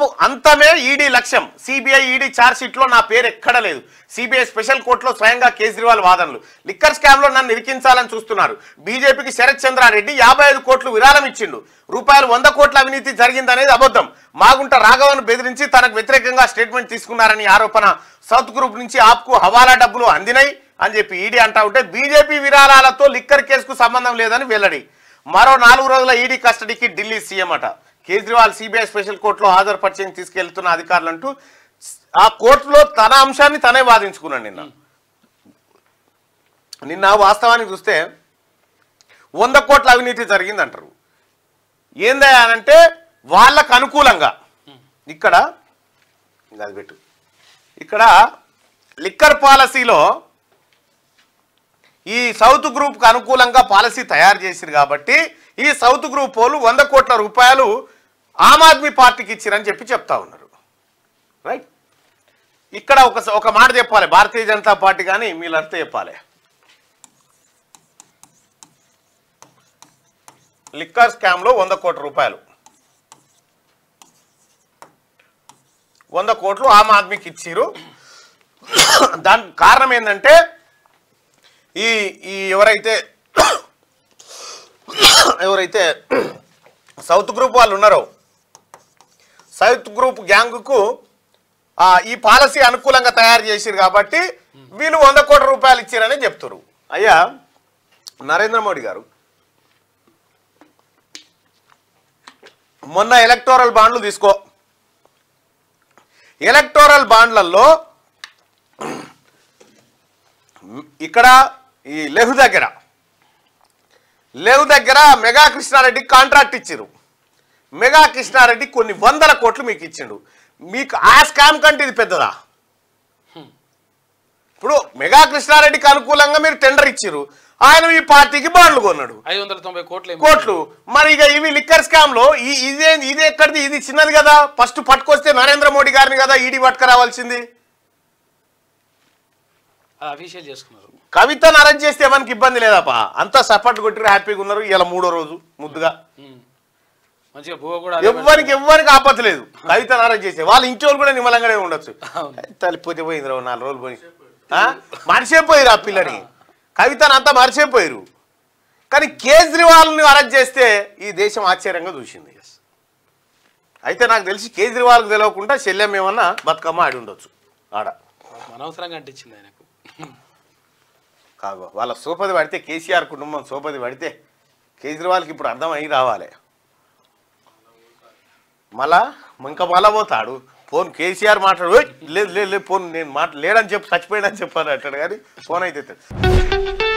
దాదాపు అంతమే ఈడీ లక్ష్యం సిబిఐ ఈడీ ఛార్జ్షీట్లో నా పేరు ఎక్కడ లేదు సిబిఐ స్పెషల్ కోర్టులో స్వయంగా కేజ్రీవాల్ వాదనలు లిక్కర్ స్కామ్లో నన్ను ఇరికించాలని చూస్తున్నారు బీజేపీకి శరత్ చంద్రారెడ్డి యాభై కోట్లు విరాళం ఇచ్చిండు రూపాయలు వంద కోట్ల అవినీతి జరిగిందనేది అబద్ధం మాగుంట రాఘవను బెదిరించి తనకు వ్యతిరేకంగా స్టేట్మెంట్ తీసుకున్నారని ఆరోపణ సౌత్ గ్రూప్ నుంచి ఆప్కు హవాలా డబ్బులు అందినాయి అని చెప్పి ఈడీ అంటా ఉంటే బీజేపీ విరాళాలతో లిక్కర్ కేసుకు సంబంధం లేదని వెల్లడి మరో నాలుగు రోజుల ఈడీ కస్టడీకి ఢిల్లీ సీఎం అట కేజ్రీవాల్ సిబిఐ స్పెషల్ కోర్టులో హాజరుపరిచేందుకు తీసుకెళ్తున్న అధికారులు అంటూ ఆ కోర్టులో తన అంశాన్ని తనే వాదించుకున్నాను నిన్న నిన్న వాస్తవానికి చూస్తే వంద కోట్ల అవినీతి జరిగిందంటారు ఏందంటే వాళ్ళకు అనుకూలంగా ఇక్కడ అది పెట్టు ఇక్కడ లిక్కర్ పాలసీలో ఈ సౌత్ గ్రూప్కి అనుకూలంగా పాలసీ తయారు చేసింది కాబట్టి ఈ సౌత్ గ్రూప్ వాళ్ళు వంద కోట్ల రూపాయలు ఆమ్ ఆద్మీ పార్టీకి ఇచ్చిరని చెప్పి చెప్తా ఉన్నారు రైట్ ఇక్కడ ఒక ఒక మాట చెప్పాలి భారతీయ జనతా పార్టీ కానీ మీరు చెప్పాలి లిక్కర్ స్కామ్లో వంద కోట్ల రూపాయలు వంద కోట్లు ఆమ్ ఆద్మీకి ఇచ్చిరు దాని కారణం ఏంటంటే ఈ ఈ ఎవరైతే ఎవరైతే సౌత్ గ్రూప్ వాళ్ళు ఉన్నారో సౌత్ గ్రూప్ గ్యాంగ్కు ఈ పాలసీ అనుకూలంగా తయారు చేసిరు కాబట్టి వీళ్ళు వంద కోట్ల రూపాయలు ఇచ్చారని చెప్తారు అయ్యా నరేంద్ర మోడీ గారు మొన్న ఎలక్టోరల్ బాండ్లు తీసుకో ఎలక్టోరల్ బాండ్లలో ఇక్కడ ఈ లెహు దగ్గర లెహు దగ్గర మెగా కృష్ణారెడ్డి కాంట్రాక్ట్ ఇచ్చారు మెగా కృష్ణారెడ్డి కొన్ని వందల కోట్లు మీకు ఇచ్చిండు మీకు ఆ స్కామ్ కంటే ఇది పెద్దదా ఇప్పుడు మెగా కృష్ణారెడ్డికి అనుకూలంగా మీరు టెండర్ ఇచ్చారు ఆయన ఈ పార్టీకి బాండ్లు కొన్నాడు ఐదు వందల తొంభై కోట్లు కోట్లు మరి ఇక ఇవి లిక్కర్ స్కామ్ లో ఇదే ఇది ఎక్కడిది ఇది చిన్నది కదా ఫస్ట్ పట్టుకొస్తే నరేంద్ర మోడీ గారిని కదా ఈడీ పట్టుకురావాల్సింది రావాల్సింది కవితను అరెస్ట్ చేస్తే ఎవరికి ఇబ్బంది లేదా అంతా సపోర్ట్ కొట్టి హ్యాపీగా ఉన్నారు ఇలా మూడో రోజు ముద్దుగా ఎవ్వరికి ఎవ్వరికి లేదు కవితను అరెస్ట్ చేసే వాళ్ళు ఇంటి కూడా నిమ్మలంగానే ఉండొచ్చు తల్లిపోతే పోయింది రావు నాలుగు రోజులు పోయి మర్చిపోయారు ఆ పిల్లని కవితను అంతా మర్చిపోయారు కానీ కేజ్రీవాల్ని అరెస్ట్ చేస్తే ఈ దేశం ఆశ్చర్యంగా చూసింది అయితే నాకు తెలిసి కేజ్రీవాల్ తెలియకుండా శల్యం ఏమన్నా బతుకమ్మ ఆడి ఉండొచ్చు ఆడ అనవసరంగా అంటించింది ఆయనకు కాగో వాళ్ళ సోపది పడితే కేసీఆర్ కుటుంబం సోపది పడితే కేజ్రీవాల్కి ఇప్పుడు అర్థమై రావాలి మళ్ళా ఇంకా మళ్ళా పోతాడు ఫోన్ కేసీఆర్ మాట్లాడు లేదు లేదు ఫోన్ నేను మాట లేడని చెప్పి చచ్చిపోయాడని చెప్పాను అంటాడు కానీ ఫోన్ అయితే